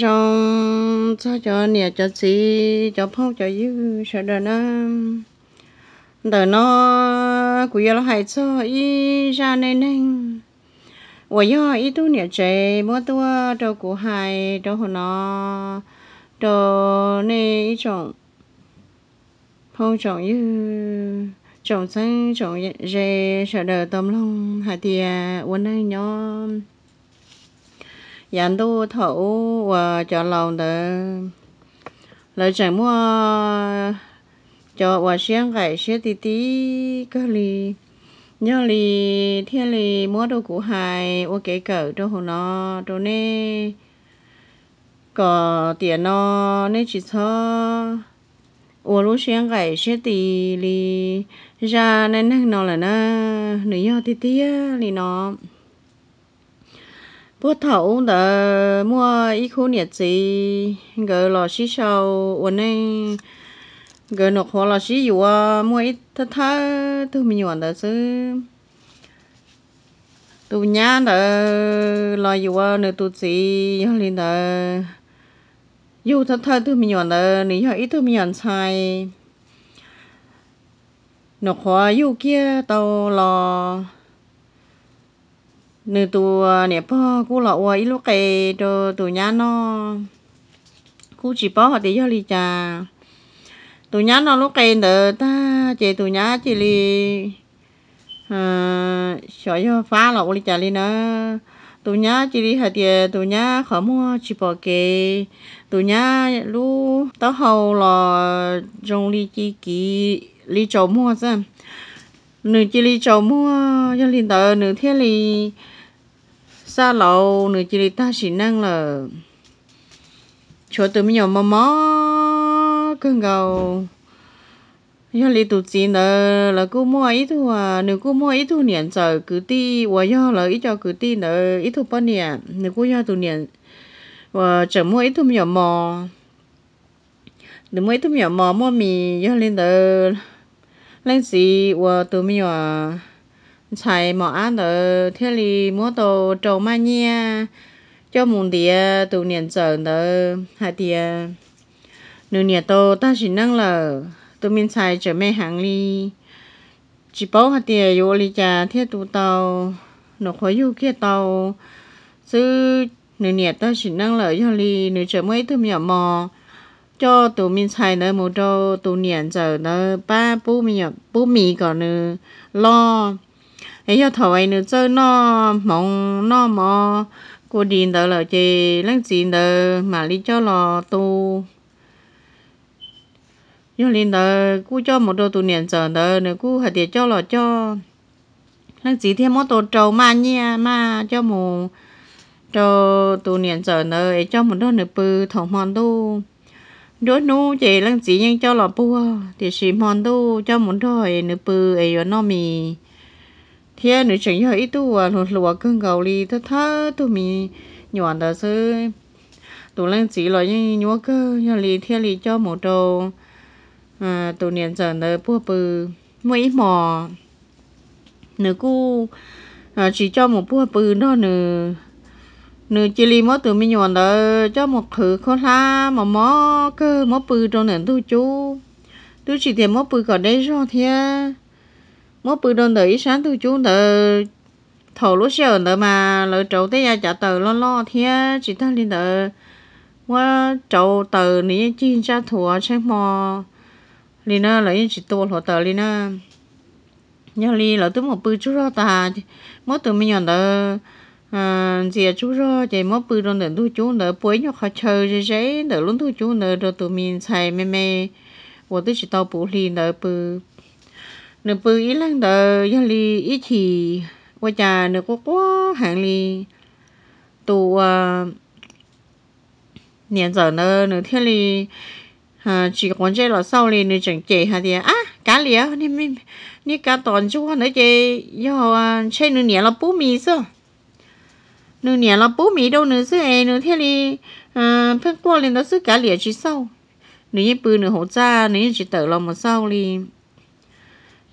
chồng rong cho cho nè cho xí cho phong cho yêu sợ đời nó đời nó của yêu nó hay cho y ra nên nên 我要一度年这么多的古海的和呢的那一种，碰种又种生种热热的东龙海的我那样。dân đu thổ và cho lòng để lời chẳng mua cho và xem cái xe tí tí cái li nhớ li thiên li mua đồ củ hài ô cái cỡ cho hồ nó cho nên có tiền nó nên chỉ cho ủa lúc sáng ngày sẽ tì li ra nên nó là nó nửa giờ tí tí li nó bố thầu đã mua ít khu nhiệt gì gỡ lò xí sau ổn nên gỡ nộp hoa lò xí dù mua ít thơ thơ thứ mình nhuận đã xứ tụ nhá đã lò dù nửa tụ gì lên đã dù thơ thơ thứ mình nhuận đã nếu ít thứ mình nhuận chai nộp hoa dù kia tàu lò nữ tụ nè po cú lọ ít lúc cái cho tụ nhá nó cú chỉ po họ để cho đi trà tụ nhá nó lúc cái nữa ta chị tụ nhá chỉ đi à sợ cho phá lọ đi trà đi nữa tụ nhá chỉ đi hạt tiền tụ nhá khó mua chỉ bỏ kê tụ nhá lú tao hầu lò trong đi chi kí đi chầu mua xem nữ chỉ đi chầu mua cho liền tờ nữ thế li xa lâu nữa chỉ ta chỉ năng là cho tụi mình nhỏ mò mò cứ ngầu do lý tụ chỉ nữa là cô mua ít thu à nếu cô mua ít thu niệm giờ cứ ti và do là ít cho cứ ti nữa ít thu bao niệm nếu cô do tụ niệm và chẳng mua ít thu nhỏ mò nếu mua ít thu nhỏ mò mua mì do lên đó lên gì và tụi mình nhỏ chạy mò ăn ở thế li mua đồ trâu mai nha cho mùng địa tụ niệm giờ đó hai địa nửa nhà tô ta chỉ nâng lờ tụ mình chạy chở mấy hàng li chỉ bảo hai địa vô li cha thiết tu tàu nó khó yêu kia tàu chứ nửa nhà ta chỉ nâng lờ cho li nửa chở mấy tụ nhỏ mò cho tụ mình xài nữa một trâu tụ niệm chờ nó ba bú mì bú mì còn nữa lo ấy cho thầu ấy nữa chơi nó mong nó mò cô điền đó là chị lăng chị đó mà đi cho lò tu nhưng linh đó cô cho một đôi tu niệm giờ đó nữa cô hạt tiền cho lò cho lăng chị thêm một tô trầu mà nha mà cho một cho tu niệm giờ đó ấy cho một đôi nữa bự thòng mòn tu đối nu chị lăng chị nhưng cho lò bùa thì xì mòn tu cho một đôi nữa bự ấy nó mì thiên nữ chẳng hơi ít tu à lột lụa cưng gầu li thơ thơ tu mi nhọn đã sư tụ lên chỉ lo những nhúa cơ như li thiên li cho một đồ à tụ niệm giờ nơi bùa bự mấy mò nửa cu à, chỉ cho một bùa bự đó nữ nữ chỉ li mất tụ mi nhọn đã cho một thứ khó la mà mó cơ mó bự trong nền tu chú tu chỉ tiền mó bự còn đây rồi thiên mỗi bữa đơn đấy sáng tôi chú đỡ thổ lúc xưa đỡ mà lỡ trâu tới trả tờ lo lo thế chỉ ta lên đỡ qua trâu tờ ní chín ra thua xem mò lên nó lấy chỉ tua thổ tờ lên nó nhà li lỡ tôi một bữa chú ra ta mỗi từ mình nhận à dìa à chú ra thì mỗi bữa đơn đỡ tôi chú đỡ bối nhau khó chơi gì giấy đỡ luôn tôi chú đỡ rồi tụi mình xài mê mê 我都是到不利的不。nửa bự ít lăng đờ do li ít chỉ qua trà nửa quá quá hàng li tụ à, niệm giờ nơ nửa thế li à chỉ còn chơi là sau li nửa chẳng chè hả thì à cá lìa ni mi ni cá toàn chú nữa chè do chơi nửa niệm là bú mì sơ nửa niệm là bú mì đâu nửa sư e nửa thế li à phân qua liền đó sư cá lìa chỉ sau nửa như bự nửa hồ cha nửa như chỉ tờ lòng mà sau li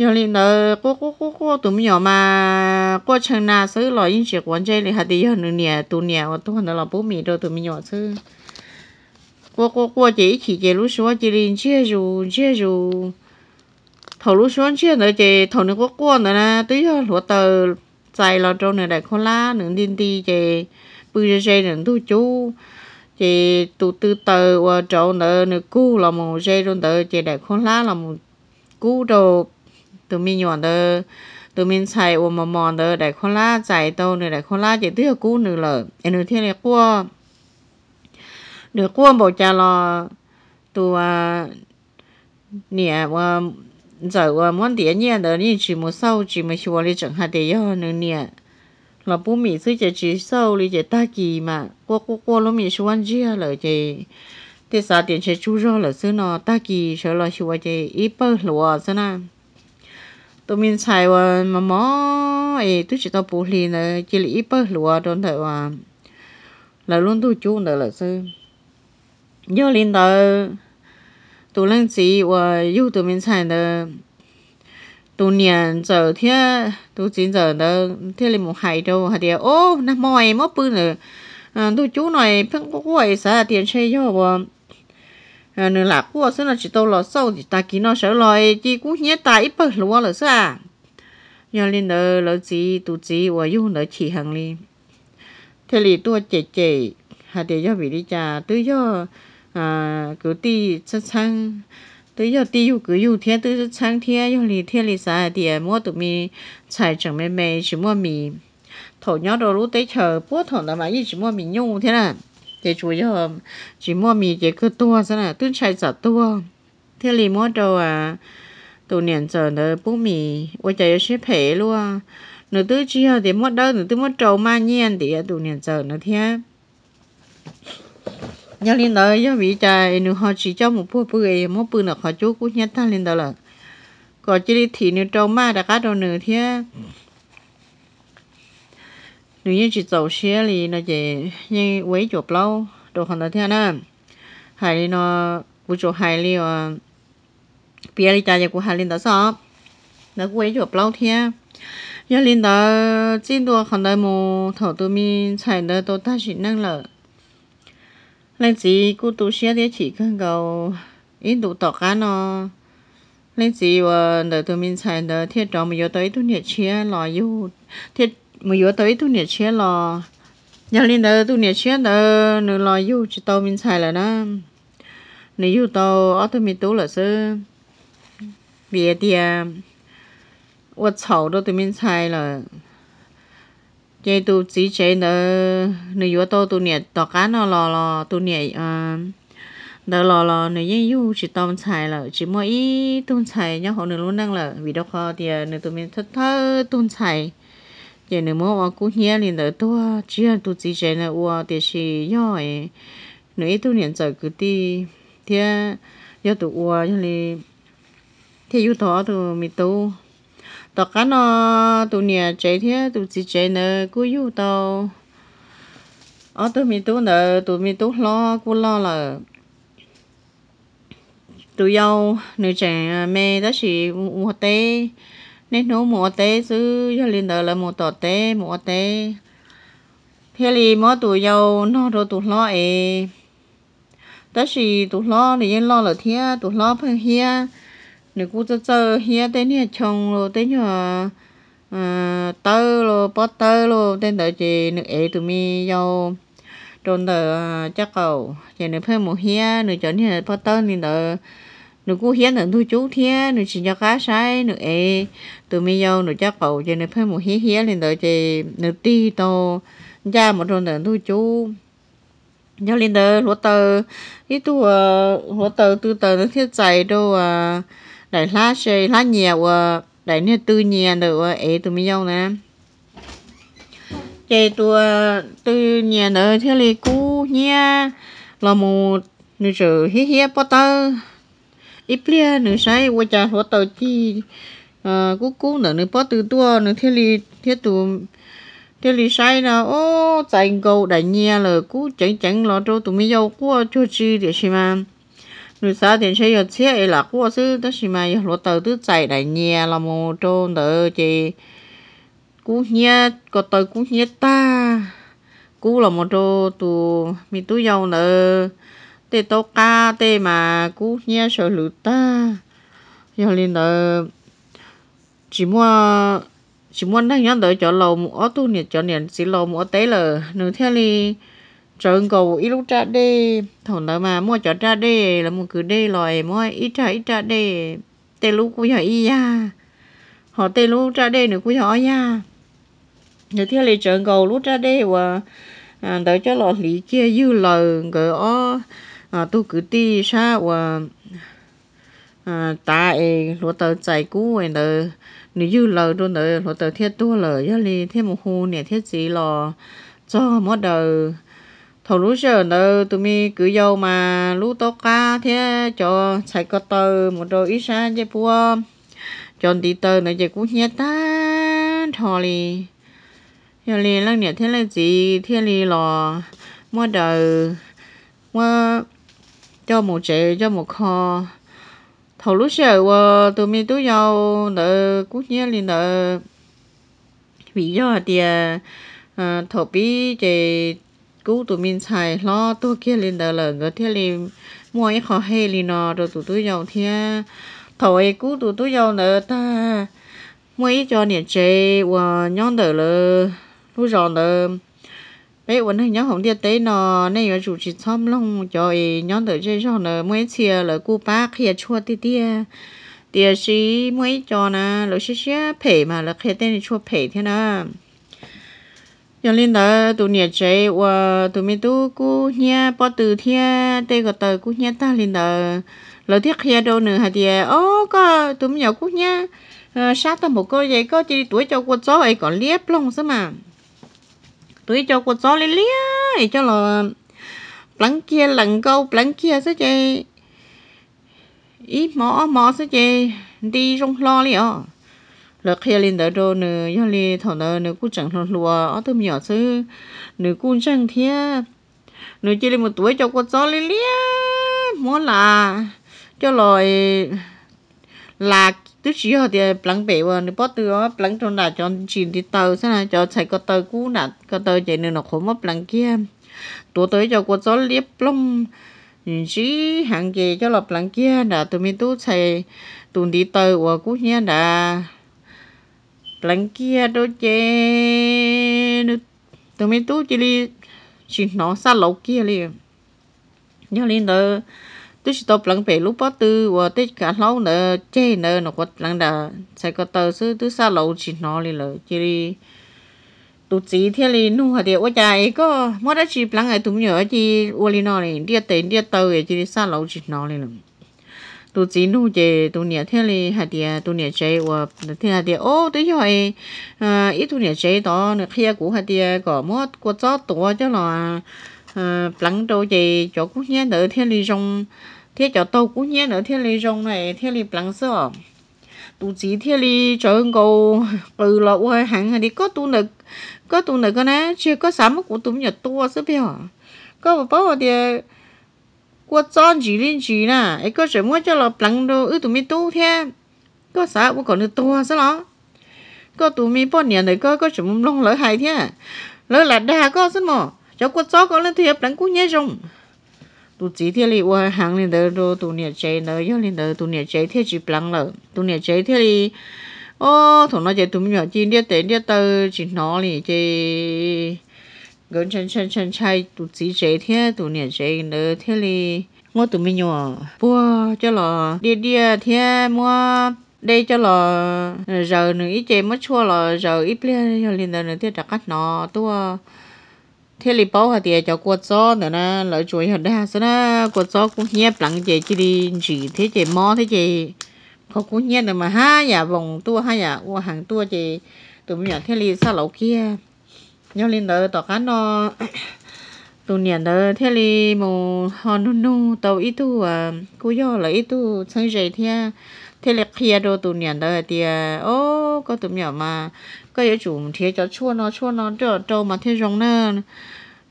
有哩呢，过过过过都没有嘛，过程呢，所以老人结婚这里还得有两年多年，我都很多老不米都都没有吃。过过过这一起这路说这里介入介入，头路说这呢这头呢过过呢呢，对呀，罗头在老周呢来看啦，能点点这，不是这人都就。chị tụ tư tờ và trộn nợ nợ cú là một dây luôn tờ chị đại khôn lá là một cú đồ tụi mình nhọn đơ tụi mình xài ôm mò mò đơ đại khó la chạy tàu nữa đại khó la chạy tía cú nữa lờ em nữa thiên này cua nữa cua bảo cha lo tụi nè và giờ và món tiền nhẹ đỡ nhỉ chỉ một sau chỉ một chùa đi chẳng hạt để yo nữa nè là bố mì sư chỉ chỉ sau đi chỉ ta kỳ mà qua qua qua lúc mì sư ăn chia lợ chỉ thế sao tiền sẽ chú rõ là sư nó ta kỳ sợ là sư chỉ ít bơ lúa sao na tôi mình xài vào mà mỏ, ấy tôi chỉ tao bù lì là chỉ là ít bớt lúa đón thợ và là luôn tôi chú nữa là sư nhớ lên đó tôi lên gì và yêu tôi mình xài là tôi niệm giờ thế tôi chỉ giờ đó thế là một hai đâu hả địa ô nó mỏi mất bự nữa tôi chú này phân cũng quậy sao tiền chơi cho bọn nên là cua xưa là chỉ tàu lò sâu thì ta kí nó sợ lòi chỉ cú nhé ta ít bớt lúa là sa, nhờ lên đó lỡ gì tụ gì và yêu nợ chỉ hàng li thế thì tôi chè chè hà để cho bị đi cha tôi cho à cứ đi chân chân tôi cho đi yêu cứ yêu thiên tôi chân thiên yêu lì thiên lì sa thì mua tụi mi xài chẳng mềm mềm chỉ mua mì thổ nhỏ đồ lũ tới chờ bố thổ là mà ít chỉ mua mì nhung thế nào để chủ yếu chỉ mua mì chỉ cứ tua thế là tôi chạy sợ tua thế lì mua đồ à tụ niệm giờ nó bố mì ôi trời sẽ phê luôn nó tôi chỉ là để mua đâu nó tôi mua trâu ma nhiên thì tụ niệm giờ nó thế nhớ lên đó nhớ vị trời nó họ chỉ cho một bộ bưởi một bưởi nó họ chú cũng nhớ ta lên đó là có chỉ đi thì nó trâu ma đã cá đồ nữa thế nếu như chỉ dầu xe thì nó chỉ như quấy chuột lâu đồ hàng đó thế nè hay thì nó vụ chỗ hay thì à bia thì cha của hay lên đó sao nó quấy chuột lâu thế giờ lên đó chỉ đồ hàng đó mù thầu tôi mi xài đó tôi ta chỉ năng là lên chỉ cô tu xe thì chỉ cần cầu ít đồ tọt cá nó nên chỉ và đợi tụi mình xài đợi thiết trọng mà giờ tới tụi nhiệt xe lò yêu thiết mà vừa tới tu nhiệt chế lò nhà linh đó tu nhiệt chế đó nửa lò yêu chỉ tàu mình xài là à, đó nửa yêu tàu ở tôi mình tu là sư bìa tiề 我炒到对面菜了，这都之前的，你要到多年到干了了了，多年嗯，到了了，你也有去当菜了，只么一当菜，然后你弄弄了，味道好点，你对面偷偷当菜。giờ nữa mua hoa cũng nhé liền đỡ tua chỉ là tu chỉ chơi là hoa thì chỉ nhỏ em, nữa tu nhận giờ cứ đi thế giờ tu hoa cho nên thế yêu thọ tu mi tu tao cá nó tu nè chơi thì tu chỉ chơi nữa cứ yêu tao ở tu mi tu nữa tu mi tu lo cứ lo là tu yêu nữa chơi mẹ đó chỉ hoa tê nên nó mua té, chứ cho lên đó là mua tỏ té, mua té, thế thì mua tụi giàu nó rồi tụi lo ấy đó là tụi lo thì yên lo là thế tụi lo phải hia nếu cô cho chơi hia tên ờ, ờ, hia chồng rồi tên nhờ tơ rồi bắt tơ rồi tên đó chỉ nữ ấy tụi mi giàu trôn tờ chắc cầu chỉ nữ phải mua hia nữ chọn hia bắt tơ nên đó nó cũng hiến là thu chú thế nó chỉ cho cá sai nó ấy từ mi vô nó chắc cầu cho nó phải dạ, một hiến hiến dạ, lên tới chị nó ti to ra một rồi là thu chú cho lên tới lúa tơ ít tu ờ, lúa tơ tư tơ nó thiết dày đâu à ờ, đại lá chơi lá nhiều à ờ, đại nè tư nhiều nữa ê tụi mi vô nè chạy tua tư nhà nữa thế là cú nha là một nữ sự hiến hiến bắt tơ ít bia nửa sai qua trà họ tàu chi ờ, cú cú nửa nửa bó từ tua nửa thiết li thiết tụ thiết li sai là ô chạy cầu đại nhà là cú chẳng chẳng lo cho tụi mi giàu qua cho chi để xem mà nửa sao thì sẽ giờ xe ấy là qua xứ đó xem mà lo tàu tứ chạy đại nhà là một chỗ nửa chị cú nhia có tàu cú nhia ta cú là một chỗ tụi mi tụi giàu nửa tê tô ca tê mà cú nhé sợ lử ta giờ lên đó chỉ mua chỉ muốn đang nhớ tới chỗ lầu mua tu nhiệt chỗ nhiệt chỉ lầu mua tế là nửa theo đi trời cầu ít lúc ra đi thằng đó mà mua chỗ ra đi là mua cứ đi rồi mua ít ra ít ra đi tê lúc cũng hỏi y ya họ tê lúc ra đi nữa cũng hỏi ya nửa theo đi trời cầu lúc ra đi và tới chỗ lọ lý kia dư lời cái ó à tôi cứ đi xa và à ta lúa tờ chạy cũ ấy nè nếu như lờ luôn nè lúa tờ thiết tua lờ giá li thêm một hồ nè thiết gì lò cho mất đầu thầu lúa giờ nè tụi mi cứ vô mà lúa to ca thế cho chạy có tờ một đôi ít xa chứ bua chọn đi tờ nè giờ cũng nhẹ ta thò li giờ li lăng nè thế là gì thế li lò mất đầu ว่า cho một trẻ cho một kho thầu lúc sợ và tụi mình tôi giàu nợ cũng nhớ liền nợ vì do thì thầu bị trẻ cú tụi mình xài lo tôi kia liền nợ là người thiên liền mua ít kho hay liền nọ rồi tụi tôi giàu thì thầu cú tụi tôi giàu nợ ta mua ít cho nè trẻ và nhóm nợ là lúc giàu bé vẫn hay nhớ không đi tới nó nay là chủ chỉ thăm long cho nhớ tới chơi cho nó mới chia là cô bác kia chua tí tí à. tia sĩ mới cho nó lúc xí xí phê mà là khi tên chua phê thế nào cho nên đó tụi nhà chơi và tụi mình tụ cú nhà bỏ từ thia tê gọi tờ cú nhà ta lên đó lời thiết kia đâu nữa hả tia ô có tụi mình nhỏ cú nhà ờ, sát tao một cô vậy có chỉ tuổi cho cô chó ấy còn liếp lông sao mà tuổi cho cô gió lên lia cho là lắng kia lần câu lắng kia sẽ chơi ít mỏ mỏ sẽ chơi đi rong lo liền là khi lên đỡ rồi nữa do li thằng đó nữa cũng chẳng thằng lùa ở tôm nhỏ chứ nữa cũng chẳng thế nữa chỉ lên một tuổi cho cô gió lên lia mỏ là cho lời là tôi chỉ họ thì plăng bể vào nếu bắt tôi plăng trong là cho chỉ đi tàu sao là cho chạy cái tàu cũ nè cái tàu chạy nên nó không có plăng kia tôi tới cho có gió liếp lông chỉ hàng gì cho lọc plăng kia là tôi mới tôi chạy tuần đi tàu và cũ nha là plăng kia đôi chê tôi mới tôi chỉ đi chỉ nó xa lâu kia liền nhớ lên đó tôi chỉ tập lắng về lúc bắt tư và tết cả lâu nữa chê nữa nó có lắng đã sẽ có tờ sư tôi xa lâu chỉ nó đi lỡ chỉ đi tụ chỉ thế là nu hạt điều quá dài có mỗi đã chỉ lắng ấy tụm nhớ chỉ uo li nó này đi tiền đi tờ ấy chỉ đi xa lâu chỉ nó đi lỡ tụ chỉ nu chê tụ nhà thế là hạt điều tụ nhà chê và thế hạt điều ô tôi hỏi à ít tụ nhà chê đó nữa kia của hạt điều có mỗi có chót tổ cho là Ờ, lắng đồ thì chỗ cú nhé nữa thiên lý rong thế chỗ tôi cú nhé nữa thiên lý rong này thiên lý lắng sợ tụ chỉ thiên lý chỗ ông cầu từ lọ qua hàng đi có tụ nực có tụ nực cái này chưa có sắm của tụ nhật tua sớm biết có bảo thì qua chọn chỉ lên chỉ nè ấy có chuyện muốn cho là lắng đồ ở tụ mi tu thế có sắm cũng còn được tua sao đó có tụ mi bao nhiêu này có có chuyện muốn mông lỡ hay thế lỡ là đa có rất mò cho quốc gió có lên thiệp đánh quốc nhé rồng tu chỉ thiên lý qua hàng lên đỡ đồ tu nhiệt chế nở yo lên đỡ tu nhiệt chế thiết chỉ plăng lợ tu nhiệt chế thiên lý ô thằng nó chế tu nhỏ chi điết tế điết tơ chỉ nó lì chế gần chân chân chân chay tu chỉ chế thiên tu nhiệt chế nở thiên lý ngô tu mi nhỏ bua cho lò điết điết thiên mua đây cho lò giờ nữa ít chế mất chua lò giờ ít lên lên đỡ nữa thiết đặt cắt nó tua thế li bảo hạt địa cho quất gió nữa nè lợi chuối hạt đa sao nè quất gió cũng nhét lặng chị chỉ đi chỉ thế chị mò thế chị có cũng nhét được mà ha dạ nhà vòng tua ha nhà u hàng tua chị tụi mình nhận thế li sao lâu kia nhau lên đỡ tỏ cá nó tụi nhận đỡ thế li mù hòn nu nu tàu ít tu à cú do là ít tu sáng dậy thế thế là kia đồ tụ niệm đó thì ờ, ô có tụ niệm mà có yếu chủ thế cho chua nó chua nó cho đâu mà thế rong nè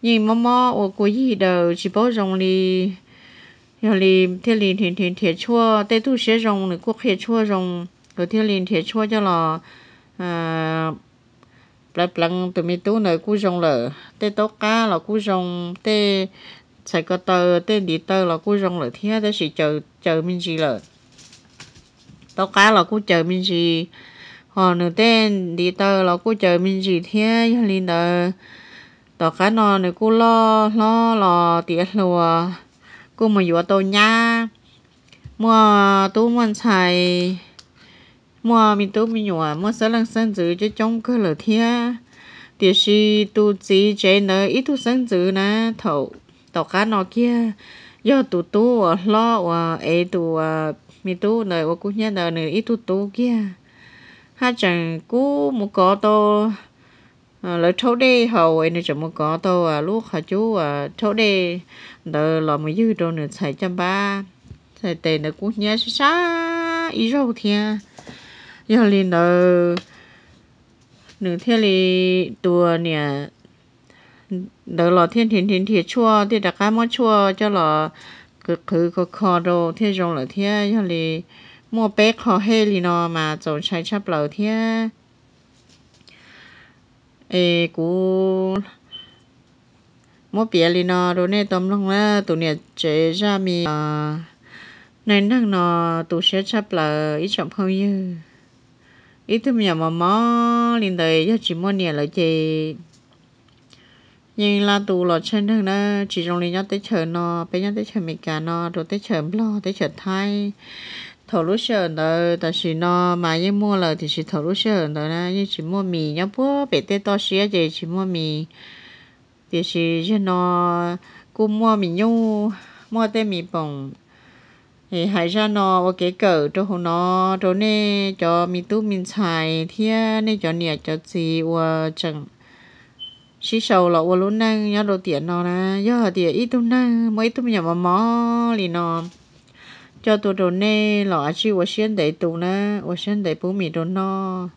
nhìn mò mò ô cô gì đâu, chỉ bảo rong đi rồi đi thế lì thiệt thiệt thiệt chua tê tu xế rong này quốc thiệt chua rong rồi thế liền thiệt chua cho là à lập lần tụi mi tu nơi cú rong lợ tê tố cá là cú rong tê sài gòn tơ tê đi tơ là cú rong lợ thế đó chỉ chờ chờ mình gì lợ tao cá là cô chờ mình gì họ nửa tên đi tao là cô chờ mình gì thế linh đó tao cá nó nữa cô lo lo lo tiệt lùa cô mà vừa tao nha mua tú muốn xài mua mình tú mình nhỏ mua sơn lăng sơn dữ cho trong cơ lửa thế tiệt gì tu gì chế nữa ít tu sơn dữ nè thầu tao cá nó kia giờ tụ tụ lo à ấy tụ mi tu nợ của cú nhớ nợ nửa ít tu tu kia ha chẳng cú một có to à, lỡ thấu đê hầu ấy nữa chẳng một có to à lúc hả chú à thấu đê nợ lọ mới dư đồ nửa xài trăm ba xài tiền nợ cú nhớ xa ý râu thia giờ liền nợ nửa thế li tua nè đỡ lọ thiên thiên thiên thiệt chua thì đặc cá món chua cho lọ cực khứ có đồ thế rộng là thế cho lì mua bé khó hê mà chồng chạy chấp lầu thế ê cú mua bé lì nó đồ này tôm tụi nè chế ra mì à này năng nó tụi sẽ chấp lờ ít trọng không như ít thứ mà mò lên đời cho chỉ mua nè là chị nhưng là tù lọ chân thường đó chỉ trong lý nhau tới chờ nó bây nhau tới chờ mì cả nó rồi tới chờ lo tới chờ thai thầu lúc chờ đó ta chỉ nó mà yên mua là thì chỉ thầu lúc chờ đó nè nhưng chỉ mua mì nhau bữa bé tê to xía chỉ chỉ mua mì thì chỉ cho nó cũng mua mì nhau mua tê mì bông thì hãy ra nó và cái cỡ cho hồ nó cho nên cho mì tu mì xài thiên nên cho nè cho gì và chẳng sĩ sầu là ô lú năng nhớ đồ tiền nó nè nhớ tiền ít tu năng mấy tu nhà mà mò lì nó cho tôi đồ nè lọ chỉ ô xuyên đầy tu nè ô xuyên đầy bố mì đồ nó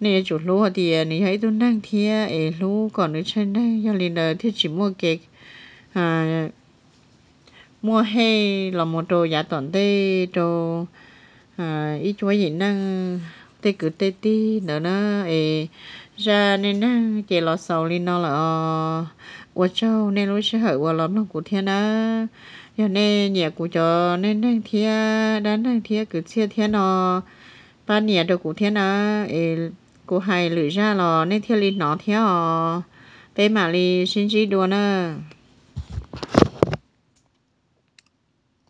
nè chủ lú hả tiền nè hãy tu năng thia ế lú còn nữa chân năng nhớ lì nè thì chỉ mua kẹt à mua hay là một đồ giả toàn tê đồ à ít chúa gì năng tê cứ tê tí nữa nó ế ra nên nè à, chỉ lo sầu lên nó là quả ờ, châu nên lúc sẽ hở quả lắm lòng của thiên á giờ nên nhà của cho nên đang thia đang đang thia cứ chia thiên nó ba nhà được của thiên á của hai lưỡi ra lò nên thiên lên nó thia bé mà li xin chỉ đùa nữa